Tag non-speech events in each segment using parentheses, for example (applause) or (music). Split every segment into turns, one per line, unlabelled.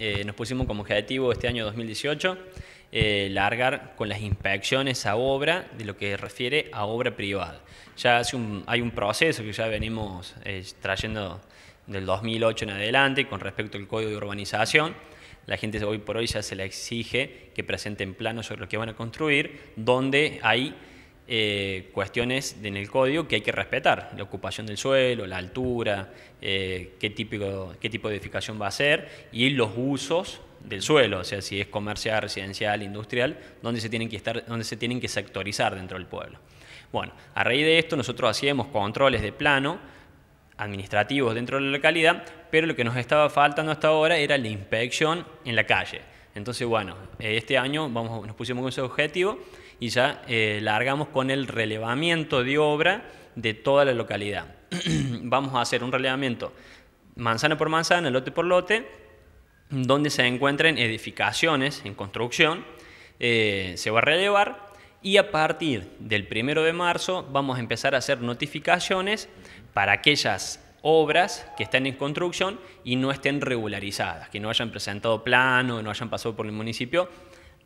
Eh, nos pusimos como objetivo este año 2018 eh, largar con las inspecciones a obra de lo que refiere a obra privada. Ya hace un, hay un proceso que ya venimos eh, trayendo del 2008 en adelante con respecto al código de urbanización. La gente hoy por hoy ya se le exige que presenten planos sobre lo que van a construir, donde hay eh, cuestiones en el código que hay que respetar, la ocupación del suelo, la altura, eh, qué, típico, qué tipo de edificación va a ser y los usos del suelo, o sea, si es comercial, residencial, industrial, dónde se tienen que, estar, dónde se tienen que sectorizar dentro del pueblo. Bueno, a raíz de esto nosotros hacíamos controles de plano administrativos dentro de la localidad, pero lo que nos estaba faltando hasta ahora era la inspección en la calle. Entonces, bueno, este año vamos, nos pusimos ese objetivo y ya eh, largamos con el relevamiento de obra de toda la localidad. (clears throat) Vamos a hacer un relevamiento manzana por manzana, lote por lote, donde se encuentren edificaciones en construcción, eh, se va a relevar y a partir del primero de marzo vamos a empezar a hacer notificaciones para aquellas obras que están en construcción y no estén regularizadas, que no hayan presentado plano, no hayan pasado por el municipio,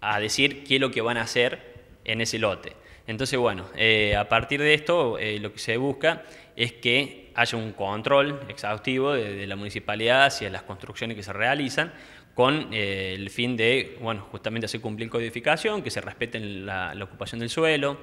a decir qué es lo que van a hacer en ese lote. Entonces, bueno, eh, a partir de esto eh, lo que se busca es que haya un control exhaustivo de, la municipalidad hacia las construcciones que se realizan con eh, el fin de, bueno, justamente hacer cumplir codificación, que se respeten la, la ocupación del suelo,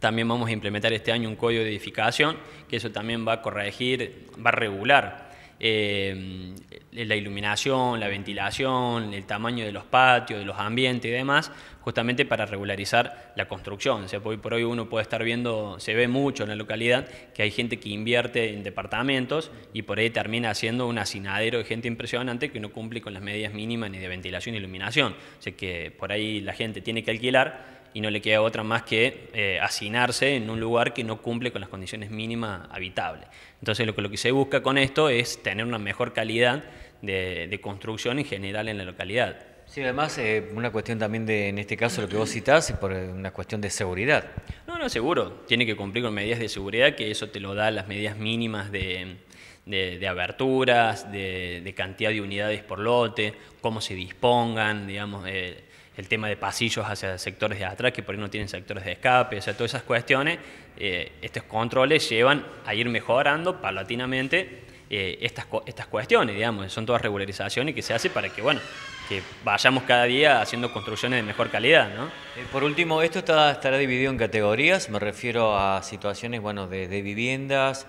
también vamos a implementar este año un código de edificación, que eso también va a corregir, va a regular eh, la iluminación, la ventilación, el tamaño de los patios, de los ambientes y demás, justamente para regularizar la construcción. O sea, por hoy uno puede estar viendo, se ve mucho en la localidad que hay gente que invierte en departamentos y por ahí termina haciendo un hacinadero de gente impresionante que no cumple con las medidas mínimas ni de ventilación ni iluminación. O sea que por ahí la gente tiene que alquilar y no le queda otra más que eh, hacinarse en un lugar que no cumple con las condiciones mínimas habitables. Entonces lo que, lo que se busca con esto es tener una mejor calidad de, construcción en general en la localidad. Sí, además, eh, una cuestión también de, en este caso, lo que vos citás, es por eh, una cuestión de seguridad. No, no, seguro. Tiene que cumplir con medidas de seguridad, que eso te lo da las medidas mínimas de, aberturas, de, cantidad de unidades por lote, cómo se dispongan, digamos el tema de pasillos hacia sectores de atrás que por ahí no tienen sectores de escape, o sea, todas esas cuestiones, eh, estos controles llevan a ir mejorando paulatinamente eh, estas, estas cuestiones, digamos, son todas regularizaciones que se hace para que, bueno, que vayamos cada día haciendo construcciones de mejor calidad, ¿no? Eh, por último, esto estará dividido en categorías, me refiero a situaciones, bueno, de, viviendas,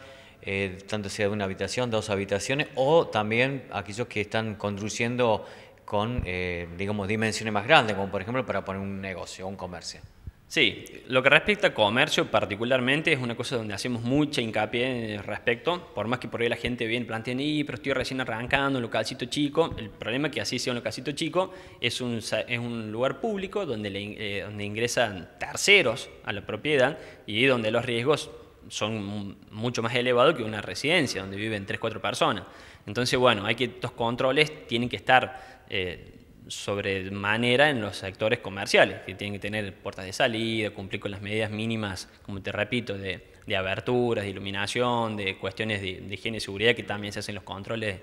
tanto sea de una habitación, dos habitaciones, o también aquellos que están construyendo con, eh, digamos, dimensiones más grandes, como por ejemplo para poner un negocio, un comercio. Sí, lo que respecta a comercio particularmente es una cosa donde hacemos mucha hincapié en respecto, por más que por ahí la gente bien plantea, y pero estoy recién arrancando un localcito chico, el problema es que así sea un localcito chico, es un, es un lugar público donde, eh, donde ingresan terceros a la propiedad y donde los riesgos son mucho más elevados que una residencia donde viven 3, 4 personas. Entonces, bueno, hay que estos controles tienen que estar eh, sobre manera en los sectores comerciales, que tienen que tener puertas de salida, cumplir con las medidas mínimas, como te repito, de, de aberturas, de iluminación, de cuestiones de, higiene y seguridad, que también se hacen los controles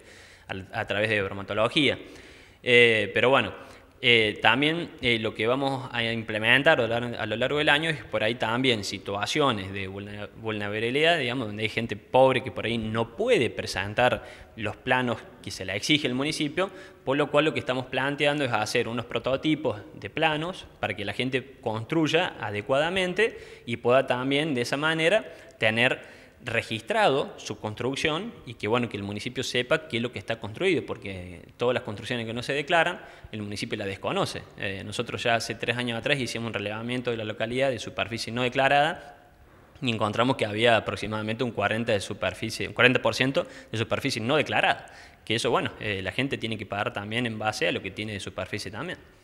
a, través de bromatología. Eh, pero bueno, eh, también eh, lo que vamos a implementar a lo largo del año es por ahí también situaciones de vulnerabilidad, digamos, donde hay gente pobre que por ahí no puede presentar los planos que se le exige el municipio, por lo cual lo que estamos planteando es hacer unos prototipos de planos para que la gente construya adecuadamente y pueda también de esa manera tener registrado su construcción y que bueno que el municipio sepa qué es lo que está construido, porque todas las construcciones que no se declaran, el municipio la desconoce. Eh, nosotros ya hace tres años atrás hicimos un relevamiento de la localidad de superficie no declarada y encontramos que había aproximadamente un 40% de superficie, un 40% de superficie no declarada. Que eso, bueno, eh, la gente tiene que pagar también en base a lo que tiene de superficie también.